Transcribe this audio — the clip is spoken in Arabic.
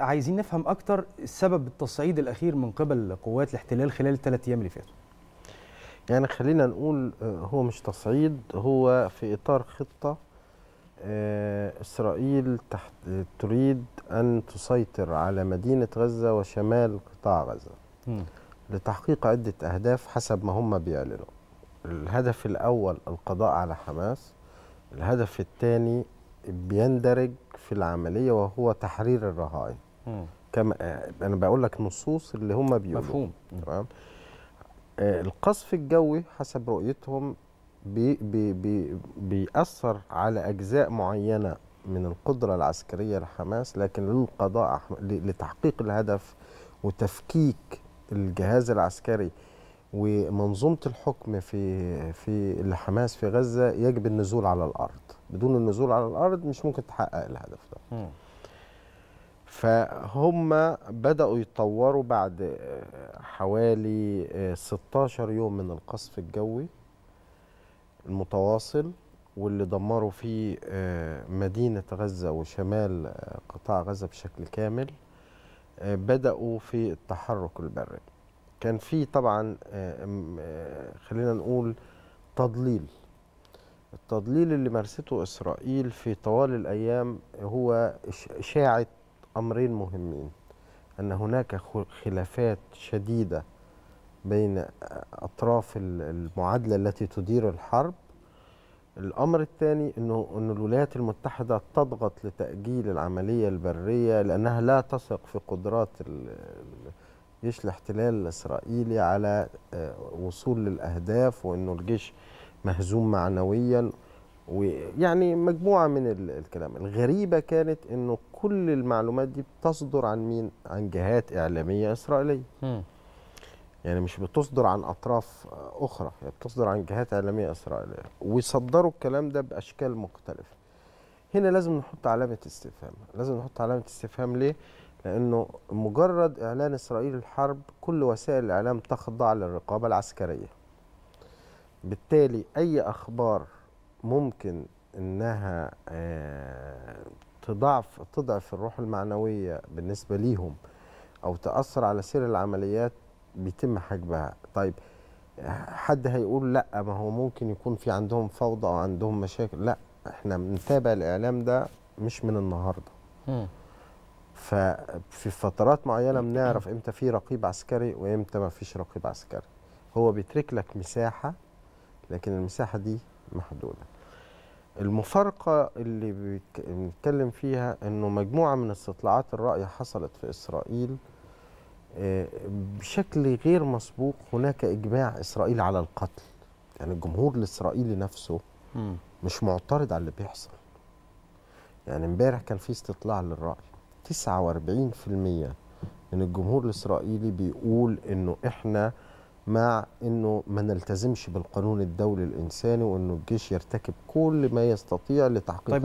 عايزين نفهم اكتر سبب التصعيد الاخير من قبل قوات الاحتلال خلال الثلاث ايام اللي فاتوا يعني خلينا نقول آه، هو مش تصعيد هو في اطار خطه آه، اسرائيل تحت تريد ان تسيطر على مدينه غزه وشمال قطاع غزه م. لتحقيق عده اهداف حسب ما هم بيعلنوا الهدف الاول القضاء على حماس الهدف الثاني بيندرج في العمليه وهو تحرير الرهائن كما آه، انا بقول لك نصوص اللي هم بيقولوا مفهوم تمام آه، القصف الجوي حسب رؤيتهم بي بي بي بيأثر على أجزاء معينة من القدرة العسكرية لحماس لكن للقضاء لتحقيق الهدف وتفكيك الجهاز العسكري ومنظومة الحكم في في لحماس في غزة يجب النزول على الأرض بدون النزول على الأرض مش ممكن تحقق الهدف ده فهم بدأوا يتطوروا بعد آه، حوالي 16 آه، يوم من القصف الجوي المتواصل واللي دمروا فيه آه، مدينة غزة وشمال قطاع غزة بشكل كامل بدأوا في التحرك البري كان في طبعا خلينا نقول تضليل التضليل اللي مارسته إسرائيل في طوال الأيام هو إشاعة امرين مهمين ان هناك خلافات شديده بين اطراف المعادله التي تدير الحرب الامر الثاني انه ان الولايات المتحده تضغط لتاجيل العمليه البريه لانها لا تثق في قدرات الجيش الاحتلال الاسرائيلي على آه، وصول للاهداف وانه الجيش مهزوم معنويا ويعني مجموعه من الكلام الغريبه كانت انه كل المعلومات دي بتصدر عن مين عن جهات اعلاميه اسرائيليه م. يعني مش بتصدر عن اطراف اخرى يعني بتصدر عن جهات اعلاميه اسرائيليه ويصدروا الكلام ده باشكال مختلفه هنا لازم نحط علامه استفهام لازم نحط علامه استفهام ليه لانه مجرد اعلان اسرائيل الحرب كل وسائل الاعلام تخضع للرقابه العسكريه بالتالي اي اخبار ممكن انها آه، تضعف تضعف الروح المعنويه بالنسبه ليهم او تاثر على سير العمليات بيتم حجبها طيب حد هيقول لا ما هو ممكن يكون في عندهم فوضى او عندهم مشاكل لا احنا بنتابع الاعلام ده مش من النهارده ففي فترات معينه بنعرف امتى في رقيب عسكري وامتى ما فيش رقيب عسكري هو بيترك لك مساحه لكن المساحه دي محدودة المفارقة اللي بنتكلم فيها أنه مجموعة من استطلاعات الرأي حصلت في إسرائيل آه، بشكل غير مسبوق هناك إجماع إسرائيل على القتل يعني الجمهور الإسرائيلي نفسه مش معترض على اللي بيحصل يعني امبارح كان في استطلاع للرأي 49% من الجمهور الإسرائيلي بيقول أنه إحنا مع انه ما نلتزمش بالقانون الدولي الانساني وانه الجيش يرتكب كل ما يستطيع لتحقيق طيب